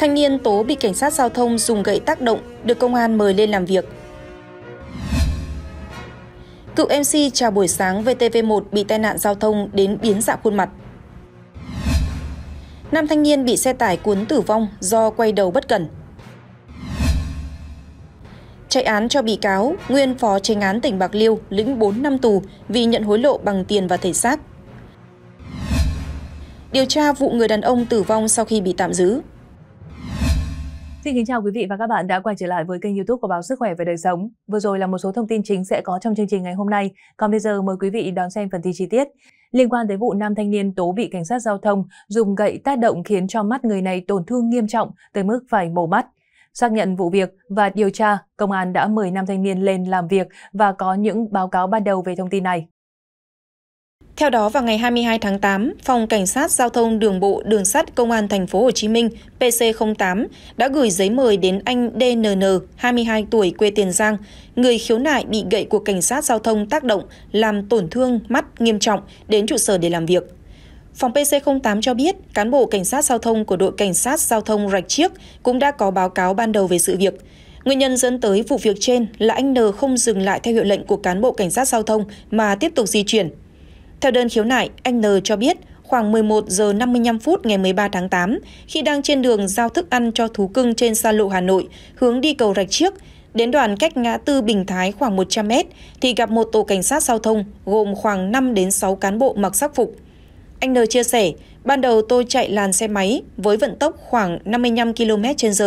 Thanh niên tố bị cảnh sát giao thông dùng gậy tác động, được công an mời lên làm việc. Cựu MC chào buổi sáng VTV1 bị tai nạn giao thông đến biến dạng khuôn mặt. Nam thanh niên bị xe tải cuốn tử vong do quay đầu bất cẩn. Chạy án cho bị cáo, nguyên phó tranh án tỉnh Bạc Liêu lĩnh 4 năm tù vì nhận hối lộ bằng tiền và thể xác. Điều tra vụ người đàn ông tử vong sau khi bị tạm giữ. Xin kính chào quý vị và các bạn đã quay trở lại với kênh youtube của Báo Sức Khỏe và Đời Sống. Vừa rồi là một số thông tin chính sẽ có trong chương trình ngày hôm nay. Còn bây giờ mời quý vị đón xem phần tin chi tiết. Liên quan tới vụ nam thanh niên tố bị cảnh sát giao thông dùng gậy tác động khiến cho mắt người này tổn thương nghiêm trọng tới mức phải mổ mắt. Xác nhận vụ việc và điều tra, công an đã mời nam thanh niên lên làm việc và có những báo cáo ban đầu về thông tin này. Theo đó, vào ngày 22 tháng 8, Phòng Cảnh sát Giao thông Đường bộ Đường sắt Công an Thành phố Hồ Chí Minh PC08 đã gửi giấy mời đến anh DNN, 22 tuổi quê Tiền Giang, người khiếu nại bị gậy của cảnh sát giao thông tác động làm tổn thương mắt nghiêm trọng đến trụ sở để làm việc. Phòng PC08 cho biết, cán bộ cảnh sát giao thông của đội cảnh sát giao thông Rạch Chiếc cũng đã có báo cáo ban đầu về sự việc. Nguyên nhân dẫn tới vụ việc trên là anh N không dừng lại theo hiệu lệnh của cán bộ cảnh sát giao thông mà tiếp tục di chuyển, theo đơn khiếu nại, anh N cho biết khoảng 11 giờ 55 phút ngày 13 tháng 8, khi đang trên đường giao thức ăn cho thú cưng trên xa lộ Hà Nội, hướng đi cầu Rạch Chiếc, đến đoạn cách ngã tư Bình Thái khoảng 100 mét thì gặp một tổ cảnh sát giao thông gồm khoảng 5 đến 6 cán bộ mặc sắc phục. Anh N chia sẻ, ban đầu tôi chạy làn xe máy với vận tốc khoảng 55 km h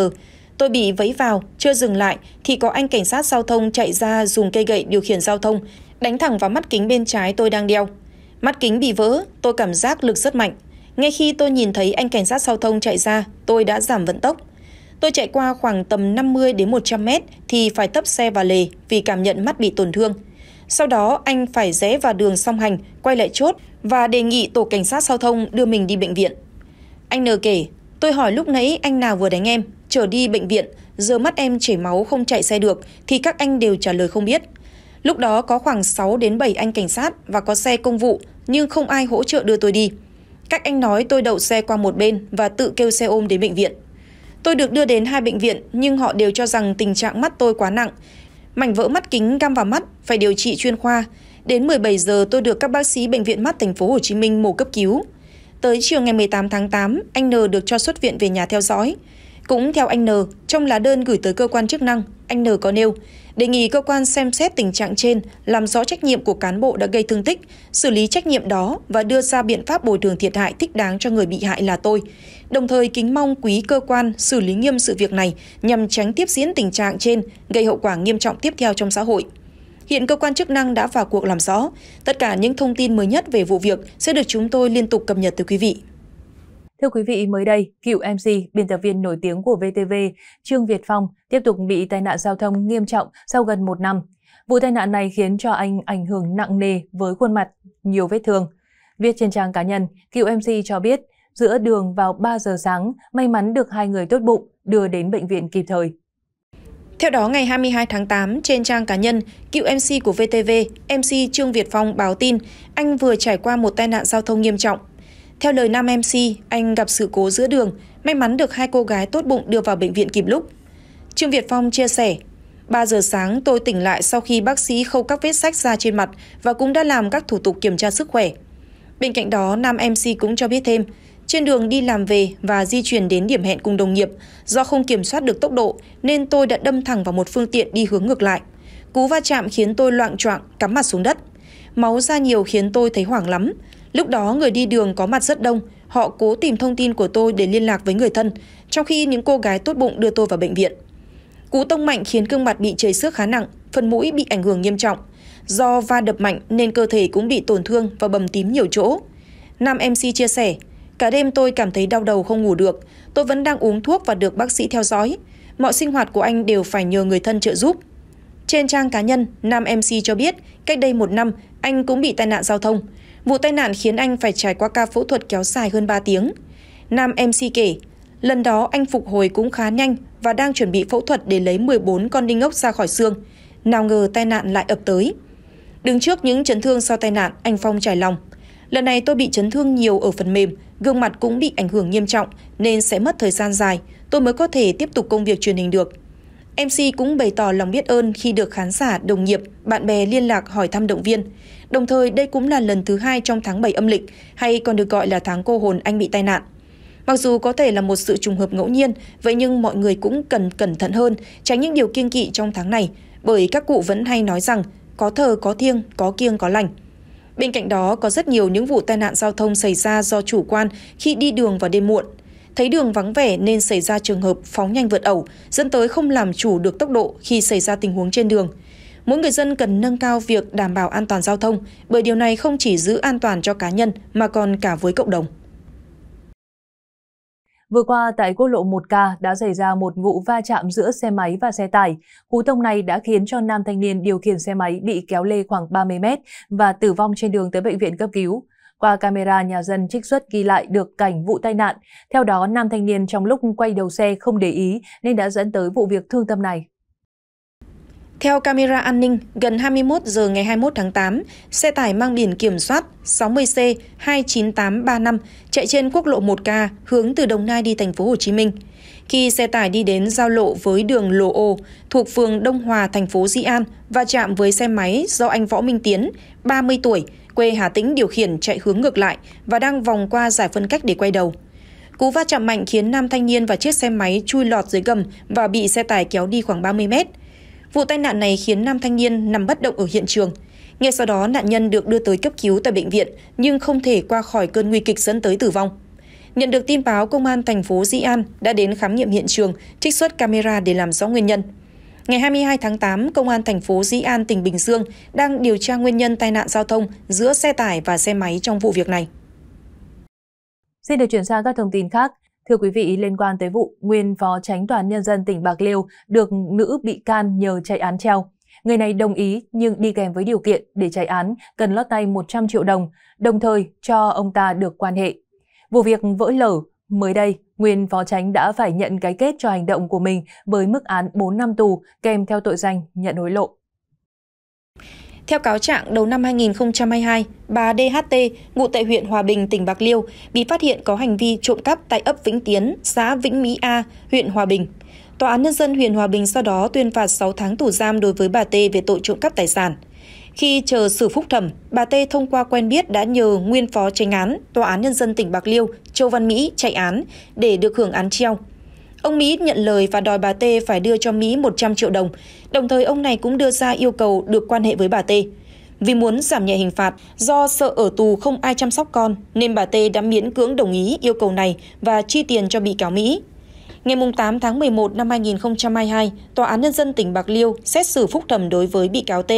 Tôi bị vẫy vào, chưa dừng lại thì có anh cảnh sát giao thông chạy ra dùng cây gậy điều khiển giao thông, đánh thẳng vào mắt kính bên trái tôi đang đeo, Mắt kính bị vỡ, tôi cảm giác lực rất mạnh. Ngay khi tôi nhìn thấy anh cảnh sát giao thông chạy ra, tôi đã giảm vận tốc. Tôi chạy qua khoảng tầm 50 đến 100 mét thì phải tấp xe vào lề vì cảm nhận mắt bị tổn thương. Sau đó anh phải rẽ vào đường song hành, quay lại chốt và đề nghị tổ cảnh sát giao thông đưa mình đi bệnh viện. Anh N kể, tôi hỏi lúc nãy anh nào vừa đánh em, trở đi bệnh viện, giờ mắt em chảy máu không chạy xe được thì các anh đều trả lời không biết. Lúc đó có khoảng 6 đến 7 anh cảnh sát và có xe công vụ nhưng không ai hỗ trợ đưa tôi đi. Các anh nói tôi đậu xe qua một bên và tự kêu xe ôm đến bệnh viện. Tôi được đưa đến hai bệnh viện nhưng họ đều cho rằng tình trạng mắt tôi quá nặng. Mảnh vỡ mắt kính găm vào mắt, phải điều trị chuyên khoa. Đến 17 giờ tôi được các bác sĩ bệnh viện mắt thành phố Hồ Chí Minh mổ cấp cứu. Tới chiều ngày 18 tháng 8, anh N được cho xuất viện về nhà theo dõi. Cũng theo anh N, trong lá đơn gửi tới cơ quan chức năng, anh N có nêu đề nghị cơ quan xem xét tình trạng trên làm rõ trách nhiệm của cán bộ đã gây thương tích xử lý trách nhiệm đó và đưa ra biện pháp bồi thường thiệt hại thích đáng cho người bị hại là tôi đồng thời kính mong quý cơ quan xử lý nghiêm sự việc này nhằm tránh tiếp diễn tình trạng trên gây hậu quả nghiêm trọng tiếp theo trong xã hội Hiện cơ quan chức năng đã vào cuộc làm rõ. Tất cả những thông tin mới nhất về vụ việc sẽ được chúng tôi liên tục cập nhật tới quý vị. Thưa quý vị, mới đây, cựu MC, biên tập viên nổi tiếng của VTV, Trương Việt Phong tiếp tục bị tai nạn giao thông nghiêm trọng sau gần một năm. Vụ tai nạn này khiến cho anh ảnh hưởng nặng nề với khuôn mặt, nhiều vết thương. Viết trên trang cá nhân, cựu MC cho biết giữa đường vào 3 giờ sáng, may mắn được hai người tốt bụng đưa đến bệnh viện kịp thời. Theo đó, ngày 22 tháng 8, trên trang cá nhân, cựu MC của VTV, MC Trương Việt Phong báo tin anh vừa trải qua một tai nạn giao thông nghiêm trọng theo lời nam MC, anh gặp sự cố giữa đường, may mắn được hai cô gái tốt bụng đưa vào bệnh viện kịp lúc. Trương Việt Phong chia sẻ, 3 giờ sáng tôi tỉnh lại sau khi bác sĩ khâu các vết sách ra trên mặt và cũng đã làm các thủ tục kiểm tra sức khỏe. Bên cạnh đó, nam MC cũng cho biết thêm, trên đường đi làm về và di chuyển đến điểm hẹn cùng đồng nghiệp, do không kiểm soát được tốc độ nên tôi đã đâm thẳng vào một phương tiện đi hướng ngược lại. Cú va chạm khiến tôi loạn choạng, cắm mặt xuống đất. Máu ra nhiều khiến tôi thấy hoảng lắm, Lúc đó người đi đường có mặt rất đông, họ cố tìm thông tin của tôi để liên lạc với người thân, trong khi những cô gái tốt bụng đưa tôi vào bệnh viện. Cú tông mạnh khiến gương mặt bị chảy xước khá nặng, phần mũi bị ảnh hưởng nghiêm trọng. Do va đập mạnh nên cơ thể cũng bị tổn thương và bầm tím nhiều chỗ. Nam MC chia sẻ, cả đêm tôi cảm thấy đau đầu không ngủ được, tôi vẫn đang uống thuốc và được bác sĩ theo dõi. Mọi sinh hoạt của anh đều phải nhờ người thân trợ giúp. Trên trang cá nhân, Nam MC cho biết, cách đây một năm, anh cũng bị tai nạn giao thông. Vụ tai nạn khiến anh phải trải qua ca phẫu thuật kéo dài hơn 3 tiếng. Nam MC kể, lần đó anh phục hồi cũng khá nhanh và đang chuẩn bị phẫu thuật để lấy 14 con đinh ốc ra khỏi xương. Nào ngờ tai nạn lại ập tới. Đứng trước những chấn thương sau tai nạn, anh Phong trải lòng. Lần này tôi bị chấn thương nhiều ở phần mềm, gương mặt cũng bị ảnh hưởng nghiêm trọng nên sẽ mất thời gian dài, tôi mới có thể tiếp tục công việc truyền hình được. MC cũng bày tỏ lòng biết ơn khi được khán giả, đồng nghiệp, bạn bè liên lạc hỏi thăm động viên. Đồng thời đây cũng là lần thứ hai trong tháng 7 âm lịch hay còn được gọi là tháng cô hồn anh bị tai nạn. Mặc dù có thể là một sự trùng hợp ngẫu nhiên, vậy nhưng mọi người cũng cần cẩn thận hơn, tránh những điều kiêng kỵ trong tháng này, bởi các cụ vẫn hay nói rằng có thờ có thiêng, có kiêng có lành. Bên cạnh đó có rất nhiều những vụ tai nạn giao thông xảy ra do chủ quan khi đi đường vào đêm muộn. Thấy đường vắng vẻ nên xảy ra trường hợp phóng nhanh vượt ẩu, dẫn tới không làm chủ được tốc độ khi xảy ra tình huống trên đường mỗi người dân cần nâng cao việc đảm bảo an toàn giao thông bởi điều này không chỉ giữ an toàn cho cá nhân mà còn cả với cộng đồng. Vừa qua, tại quốc lộ 1K đã xảy ra một vụ va chạm giữa xe máy và xe tải. Cú tông này đã khiến cho nam thanh niên điều khiển xe máy bị kéo lê khoảng 30 mét và tử vong trên đường tới bệnh viện cấp cứu. Qua camera nhà dân trích xuất ghi lại được cảnh vụ tai nạn. Theo đó, nam thanh niên trong lúc quay đầu xe không để ý nên đã dẫn tới vụ việc thương tâm này. Theo camera an ninh, gần 21 giờ ngày 21 tháng 8, xe tải mang biển kiểm soát 60C 29835 chạy trên quốc lộ 1K hướng từ Đồng Nai đi thành phố Hồ Chí Minh. Khi xe tải đi đến giao lộ với đường Lộ Ô thuộc phường Đông Hòa, thành phố Di An và chạm với xe máy do anh Võ Minh Tiến, 30 tuổi, quê Hà Tĩnh điều khiển chạy hướng ngược lại và đang vòng qua giải phân cách để quay đầu. Cú va chạm mạnh khiến nam thanh niên và chiếc xe máy chui lọt dưới gầm và bị xe tải kéo đi khoảng 30 mét. Vụ tai nạn này khiến nam thanh niên nằm bất động ở hiện trường. Ngay sau đó, nạn nhân được đưa tới cấp cứu tại bệnh viện nhưng không thể qua khỏi cơn nguy kịch dẫn tới tử vong. Nhận được tin báo, công an thành phố Di An đã đến khám nghiệm hiện trường, trích xuất camera để làm rõ nguyên nhân. Ngày 22 tháng 8, công an thành phố Di An, tỉnh Bình Dương đang điều tra nguyên nhân tai nạn giao thông giữa xe tải và xe máy trong vụ việc này. Xin được chuyển sang các thông tin khác. Thưa quý vị, liên quan tới vụ nguyên phó tránh tòa nhân dân tỉnh Bạc Liêu được nữ bị can nhờ chạy án treo. Người này đồng ý nhưng đi kèm với điều kiện để chạy án cần lót tay 100 triệu đồng, đồng thời cho ông ta được quan hệ. Vụ việc vỡ lở, mới đây, nguyên phó tránh đã phải nhận cái kết cho hành động của mình với mức án 4 năm tù kèm theo tội danh nhận hối lộ. Theo cáo trạng, đầu năm 2022, bà DHT, ngụ tại huyện Hòa Bình, tỉnh Bạc Liêu, bị phát hiện có hành vi trộm cắp tại ấp Vĩnh Tiến, xã Vĩnh Mỹ A, huyện Hòa Bình. Tòa án Nhân dân huyện Hòa Bình sau đó tuyên phạt 6 tháng tù giam đối với bà T về tội trộm cắp tài sản. Khi chờ xử phúc thẩm, bà T thông qua quen biết đã nhờ nguyên phó tranh án Tòa án Nhân dân tỉnh Bạc Liêu, Châu Văn Mỹ chạy án để được hưởng án treo. Ông Mỹ nhận lời và đòi bà T phải đưa cho Mỹ 100 triệu đồng, đồng thời ông này cũng đưa ra yêu cầu được quan hệ với bà T. Vì muốn giảm nhẹ hình phạt, do sợ ở tù không ai chăm sóc con, nên bà T đã miễn cưỡng đồng ý yêu cầu này và chi tiền cho bị cáo Mỹ. Ngày 8 tháng 11 năm 2022, Tòa án Nhân dân tỉnh Bạc Liêu xét xử phúc thẩm đối với bị cáo T.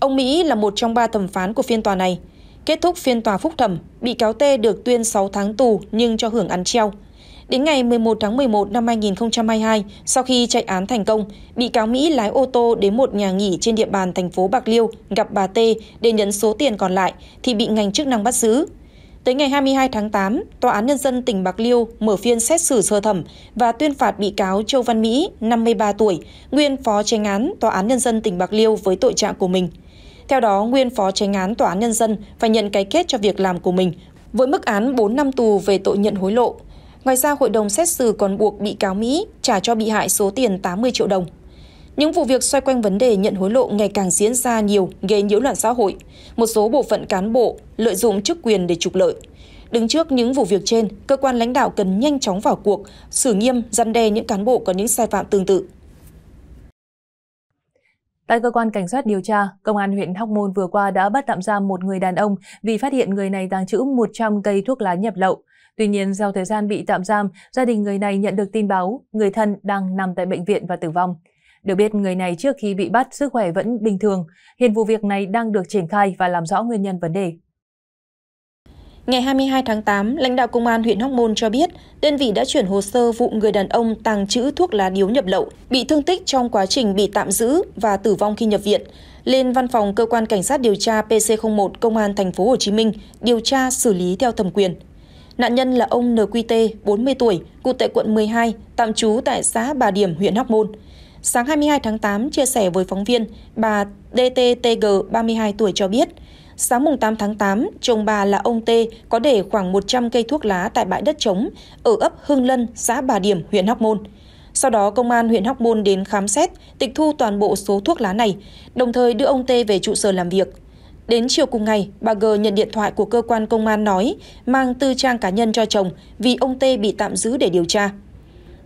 Ông Mỹ là một trong ba thẩm phán của phiên tòa này. Kết thúc phiên tòa phúc thẩm, bị cáo T được tuyên 6 tháng tù nhưng cho hưởng án treo. Đến ngày 11 tháng 11 năm 2022, sau khi chạy án thành công, bị cáo Mỹ lái ô tô đến một nhà nghỉ trên địa bàn thành phố Bạc Liêu gặp bà T để nhận số tiền còn lại thì bị ngành chức năng bắt giữ. Tới ngày 22 tháng 8, Tòa án Nhân dân tỉnh Bạc Liêu mở phiên xét xử sơ thẩm và tuyên phạt bị cáo Châu Văn Mỹ, 53 tuổi, nguyên phó tranh án Tòa án Nhân dân tỉnh Bạc Liêu với tội trạng của mình. Theo đó, nguyên phó tranh án Tòa án Nhân dân phải nhận cái kết cho việc làm của mình với mức án 4 năm tù về tội nhận hối lộ – Ngoài ra, hội đồng xét xử còn buộc bị cáo Mỹ trả cho bị hại số tiền 80 triệu đồng. Những vụ việc xoay quanh vấn đề nhận hối lộ ngày càng diễn ra nhiều gây nhiễu loạn xã hội, một số bộ phận cán bộ lợi dụng chức quyền để trục lợi. Đứng trước những vụ việc trên, cơ quan lãnh đạo cần nhanh chóng vào cuộc, xử nghiêm, răn đe những cán bộ có những sai phạm tương tự. Tại cơ quan cảnh sát điều tra, công an huyện Hóc Môn vừa qua đã bắt tạm giam một người đàn ông vì phát hiện người này tàng trữ 100 cây thuốc lá nhập lậu. Tuy nhiên, sau thời gian bị tạm giam, gia đình người này nhận được tin báo người thân đang nằm tại bệnh viện và tử vong. Được biết, người này trước khi bị bắt, sức khỏe vẫn bình thường. Hiện vụ việc này đang được triển khai và làm rõ nguyên nhân vấn đề. Ngày 22 tháng 8, lãnh đạo công an huyện Hóc Môn cho biết, đơn vị đã chuyển hồ sơ vụ người đàn ông tàng trữ thuốc lá điếu nhập lậu, bị thương tích trong quá trình bị tạm giữ và tử vong khi nhập viện, lên văn phòng cơ quan cảnh sát điều tra PC01 Công an thành phố Hồ Chí Minh điều tra xử lý theo thẩm quyền. Nạn nhân là ông NQT, 40 tuổi, cụ tại quận 12, tạm trú tại xã Bà Điểm, huyện Hóc Môn. Sáng 22 tháng 8 chia sẻ với phóng viên, bà DTTG 32 tuổi cho biết, sáng mùng 8 tháng 8, chồng bà là ông T có để khoảng 100 cây thuốc lá tại bãi đất trống ở ấp Hưng Lân, xã Bà Điểm, huyện Hóc Môn. Sau đó, công an huyện Hóc Môn đến khám xét, tịch thu toàn bộ số thuốc lá này, đồng thời đưa ông T về trụ sở làm việc đến chiều cùng ngày bà g nhận điện thoại của cơ quan công an nói mang tư trang cá nhân cho chồng vì ông T bị tạm giữ để điều tra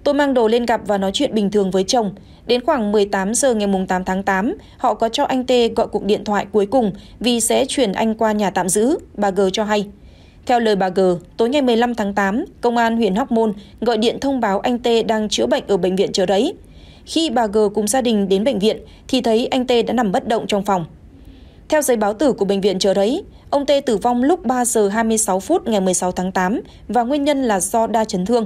tôi mang đồ lên gặp và nói chuyện bình thường với chồng đến khoảng một mươi tám h ngày 8 tháng 8 họ có cho anh T gọi cuộc điện thoại cuối cùng vì sẽ chuyển anh qua nhà tạm giữ bà g cho hay theo lời bà G, tối ngày 15 tháng 8, công an huyện Hóc Môn gọi điện thông báo anh T đang chữa bệnh ở bệnh viện chờ đấy. Khi bà G cùng gia đình đến bệnh viện thì thấy anh T đã nằm bất động trong phòng. Theo giấy báo tử của bệnh viện chờ đấy, ông Tê tử vong lúc 3 giờ 26 phút ngày 16 tháng 8 và nguyên nhân là do đa chấn thương.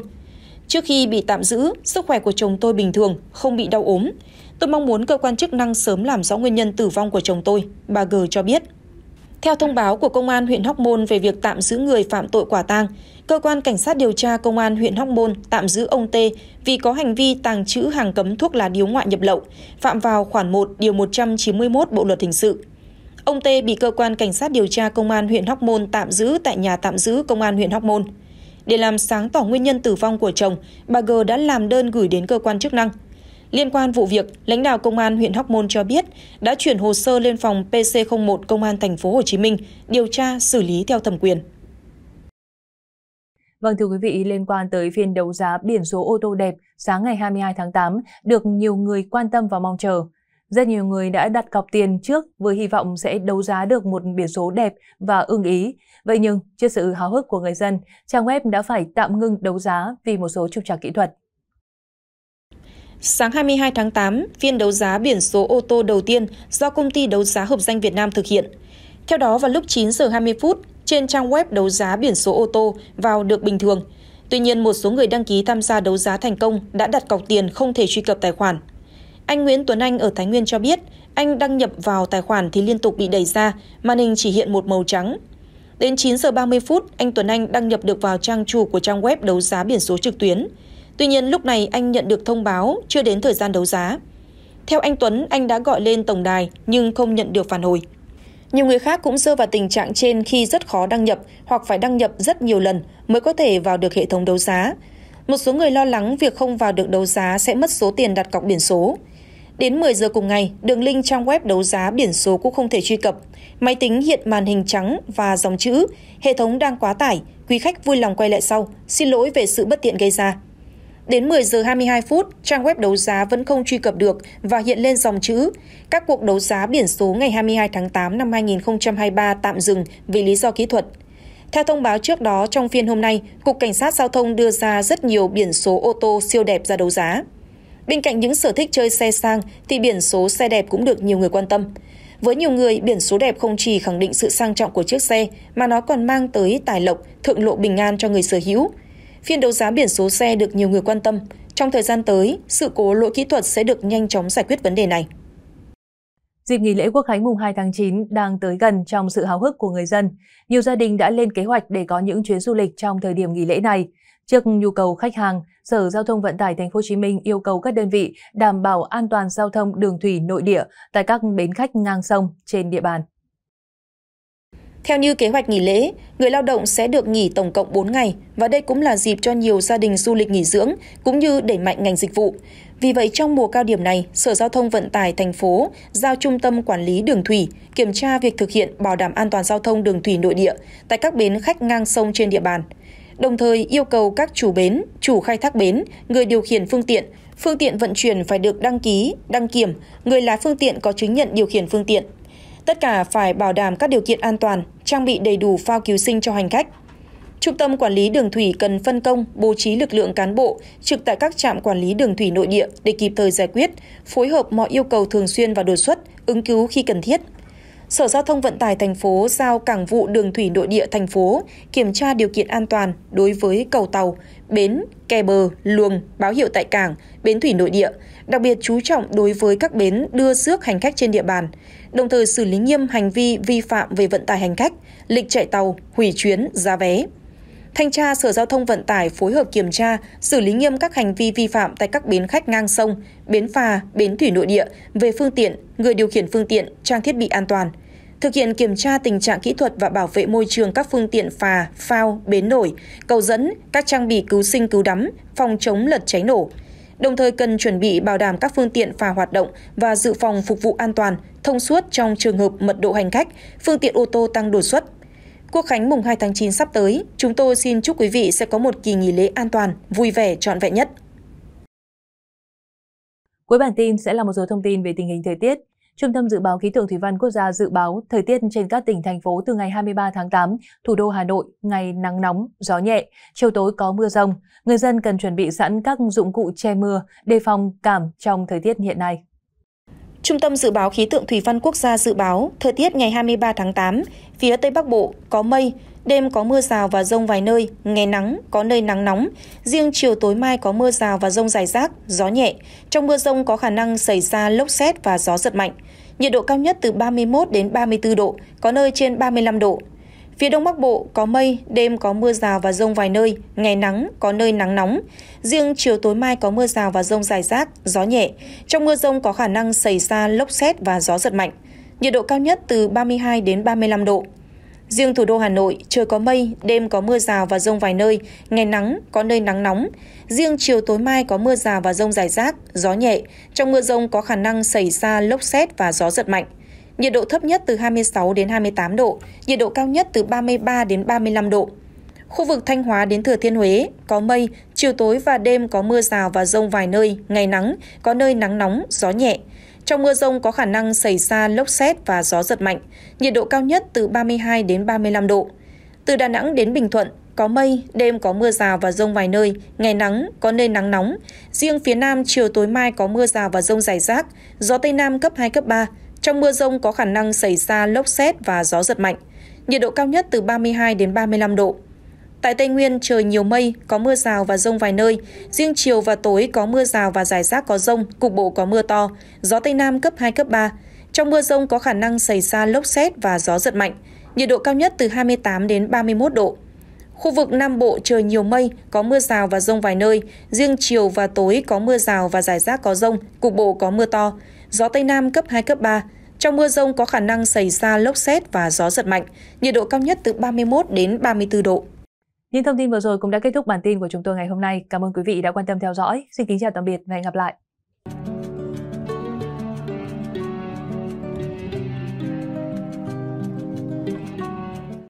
Trước khi bị tạm giữ, sức khỏe của chồng tôi bình thường, không bị đau ốm. Tôi mong muốn cơ quan chức năng sớm làm rõ nguyên nhân tử vong của chồng tôi, bà G cho biết. Theo thông báo của Công an huyện Hóc Môn về việc tạm giữ người phạm tội quả tang, cơ quan cảnh sát điều tra Công an huyện Hóc Môn tạm giữ ông T vì có hành vi tàng trữ hàng cấm thuốc lá điếu ngoại nhập lậu, phạm vào khoản 1 điều 191 Bộ luật hình sự. Ông Tê bị cơ quan cảnh sát điều tra công an huyện Hóc Môn tạm giữ tại nhà tạm giữ công an huyện Hóc Môn. Để làm sáng tỏ nguyên nhân tử vong của chồng, bà G đã làm đơn gửi đến cơ quan chức năng. Liên quan vụ việc, lãnh đạo công an huyện Hóc Môn cho biết đã chuyển hồ sơ lên phòng PC01 công an thành phố Hồ Chí Minh điều tra xử lý theo thẩm quyền. Vâng thưa quý vị, liên quan tới phiên đấu giá biển số ô tô đẹp sáng ngày 22 tháng 8 được nhiều người quan tâm và mong chờ. Rất nhiều người đã đặt cọc tiền trước với hy vọng sẽ đấu giá được một biển số đẹp và ưng ý. Vậy nhưng, trước sự háo hức của người dân, trang web đã phải tạm ngưng đấu giá vì một số trục trặc kỹ thuật. Sáng 22 tháng 8, phiên đấu giá biển số ô tô đầu tiên do công ty đấu giá hợp danh Việt Nam thực hiện. Theo đó, vào lúc 9 giờ 20 phút, trên trang web đấu giá biển số ô tô vào được bình thường. Tuy nhiên, một số người đăng ký tham gia đấu giá thành công đã đặt cọc tiền không thể truy cập tài khoản anh Nguyễn Tuấn Anh ở Thái Nguyên cho biết, anh đăng nhập vào tài khoản thì liên tục bị đẩy ra, màn hình chỉ hiện một màu trắng. Đến 9 giờ 30 phút, anh Tuấn Anh đăng nhập được vào trang chủ của trang web đấu giá biển số trực tuyến. Tuy nhiên lúc này anh nhận được thông báo chưa đến thời gian đấu giá. Theo anh Tuấn, anh đã gọi lên tổng đài nhưng không nhận được phản hồi. Nhiều người khác cũng rơi vào tình trạng trên khi rất khó đăng nhập hoặc phải đăng nhập rất nhiều lần mới có thể vào được hệ thống đấu giá. Một số người lo lắng việc không vào được đấu giá sẽ mất số tiền đặt cọc biển số. Đến 10 giờ cùng ngày, đường link trang web đấu giá biển số cũng không thể truy cập. Máy tính hiện màn hình trắng và dòng chữ, hệ thống đang quá tải, quý khách vui lòng quay lại sau, xin lỗi về sự bất tiện gây ra. Đến 10 giờ 22 phút, trang web đấu giá vẫn không truy cập được và hiện lên dòng chữ Các cuộc đấu giá biển số ngày 22 tháng 8 năm 2023 tạm dừng vì lý do kỹ thuật. Theo thông báo trước đó, trong phiên hôm nay, Cục Cảnh sát Giao thông đưa ra rất nhiều biển số ô tô siêu đẹp ra đấu giá. Bên cạnh những sở thích chơi xe sang thì biển số xe đẹp cũng được nhiều người quan tâm. Với nhiều người, biển số đẹp không chỉ khẳng định sự sang trọng của chiếc xe mà nó còn mang tới tài lộc, thượng lộ bình an cho người sở hữu. Phiên đấu giá biển số xe được nhiều người quan tâm. Trong thời gian tới, sự cố lỗi kỹ thuật sẽ được nhanh chóng giải quyết vấn đề này. Dịp nghỉ lễ Quốc khánh mùng 2 tháng 9 đang tới gần trong sự háo hức của người dân. Nhiều gia đình đã lên kế hoạch để có những chuyến du lịch trong thời điểm nghỉ lễ này. Trước nhu cầu khách hàng, Sở Giao thông Vận tải tp.hcm yêu cầu các đơn vị đảm bảo an toàn giao thông đường thủy nội địa tại các bến khách ngang sông trên địa bàn. Theo như kế hoạch nghỉ lễ, người lao động sẽ được nghỉ tổng cộng 4 ngày và đây cũng là dịp cho nhiều gia đình du lịch nghỉ dưỡng cũng như đẩy mạnh ngành dịch vụ. Vì vậy trong mùa cao điểm này, Sở Giao thông Vận tải thành phố giao Trung tâm Quản lý Đường thủy kiểm tra việc thực hiện bảo đảm an toàn giao thông đường thủy nội địa tại các bến khách ngang sông trên địa bàn đồng thời yêu cầu các chủ bến, chủ khai thác bến, người điều khiển phương tiện, phương tiện vận chuyển phải được đăng ký, đăng kiểm, người lái phương tiện có chứng nhận điều khiển phương tiện. Tất cả phải bảo đảm các điều kiện an toàn, trang bị đầy đủ phao cứu sinh cho hành khách. Trung tâm quản lý đường thủy cần phân công, bố trí lực lượng cán bộ trực tại các trạm quản lý đường thủy nội địa để kịp thời giải quyết, phối hợp mọi yêu cầu thường xuyên và đột xuất, ứng cứu khi cần thiết. Sở Giao thông Vận tải thành phố giao Cảng vụ Đường thủy nội địa thành phố kiểm tra điều kiện an toàn đối với cầu tàu, bến, kè bờ, luồng, báo hiệu tại cảng, bến thủy nội địa, đặc biệt chú trọng đối với các bến đưa rước hành khách trên địa bàn, đồng thời xử lý nghiêm hành vi vi phạm về vận tải hành khách, lịch chạy tàu, hủy chuyến, giá vé. Thanh tra Sở Giao thông Vận tải phối hợp kiểm tra, xử lý nghiêm các hành vi vi phạm tại các bến khách ngang sông, bến phà, bến thủy nội địa về phương tiện, người điều khiển phương tiện, trang thiết bị an toàn – thực hiện kiểm tra tình trạng kỹ thuật và bảo vệ môi trường các phương tiện phà, phao, bến nổi, cầu dẫn, các trang bị cứu sinh cứu đắm, phòng chống lật cháy nổ. Đồng thời cần chuẩn bị bảo đảm các phương tiện phà hoạt động và dự phòng phục vụ an toàn, thông suốt trong trường hợp mật độ hành khách, phương tiện ô tô tăng đột xuất. Quốc khánh mùng 2 tháng 9 sắp tới, chúng tôi xin chúc quý vị sẽ có một kỳ nghỉ lễ an toàn, vui vẻ, trọn vẹn nhất. Cuối bản tin sẽ là một số thông tin về tình hình thời tiết. Trung tâm Dự báo Khí tượng Thủy văn Quốc gia dự báo thời tiết trên các tỉnh, thành phố từ ngày 23 tháng 8, thủ đô Hà Nội, ngày nắng nóng, gió nhẹ, chiều tối có mưa rông. Người dân cần chuẩn bị sẵn các dụng cụ che mưa, đề phòng cảm trong thời tiết hiện nay. Trung tâm Dự báo Khí tượng Thủy văn Quốc gia dự báo thời tiết ngày 23 tháng 8, phía Tây Bắc Bộ có mây, Đêm có mưa rào và rông vài nơi, ngày nắng, có nơi nắng nóng. Riêng chiều tối mai có mưa rào và rông rải rác, gió nhẹ. Trong mưa rông có khả năng xảy ra lốc xét và gió giật mạnh. Nhiệt độ cao nhất từ 31 đến 34 độ, có nơi trên 35 độ. Phía Đông Bắc Bộ có mây, đêm có mưa rào và rông vài nơi, ngày nắng, có nơi nắng nóng. Riêng chiều tối mai có mưa rào và rông rải rác, gió nhẹ. Trong mưa rông có khả năng xảy ra lốc xét và gió giật mạnh. Nhiệt độ cao nhất từ 32 đến 35 độ. Riêng thủ đô Hà Nội, trời có mây, đêm có mưa rào và rông vài nơi, ngày nắng, có nơi nắng nóng. Riêng chiều tối mai có mưa rào và rông rải rác, gió nhẹ. Trong mưa rông có khả năng xảy ra lốc xét và gió giật mạnh. Nhiệt độ thấp nhất từ 26 đến 28 độ, nhiệt độ cao nhất từ 33 đến 35 độ. Khu vực Thanh Hóa đến Thừa Thiên Huế có mây, chiều tối và đêm có mưa rào và rông vài nơi, ngày nắng, có nơi nắng nóng, gió nhẹ. Trong mưa rông có khả năng xảy ra lốc xét và gió giật mạnh, nhiệt độ cao nhất từ 32 đến 35 độ. Từ Đà Nẵng đến Bình Thuận, có mây, đêm có mưa rào và rông vài nơi, ngày nắng, có nơi nắng nóng. Riêng phía Nam chiều tối mai có mưa rào và rông rải rác, gió Tây Nam cấp 2, cấp 3. Trong mưa rông có khả năng xảy ra lốc xét và gió giật mạnh. Nhiệt độ cao nhất từ 32 đến 35 độ. Tại Tây Nguyên, trời nhiều mây, có mưa rào và rông vài nơi. Riêng chiều và tối có mưa rào và rải rác có rông, cục bộ có mưa to, gió Tây Nam cấp 2, cấp 3. Trong mưa rông có khả năng xảy ra lốc xét và gió giật mạnh. Nhiệt độ cao nhất từ 28 đến 31 độ. Khu vực Nam Bộ trời nhiều mây, có mưa rào và rông vài nơi. Riêng chiều và tối có mưa rào và rải rác có rông, cục bộ có mưa to. Gió Tây Nam cấp 2, cấp 3. Trong mưa rông có khả năng xảy ra lốc xét và gió giật mạnh. Nhiệt độ cao nhất từ 31 đến 34 độ. Những thông tin vừa rồi cũng đã kết thúc bản tin của chúng tôi ngày hôm nay. Cảm ơn quý vị đã quan tâm theo dõi. Xin kính chào tạm biệt và hẹn gặp lại.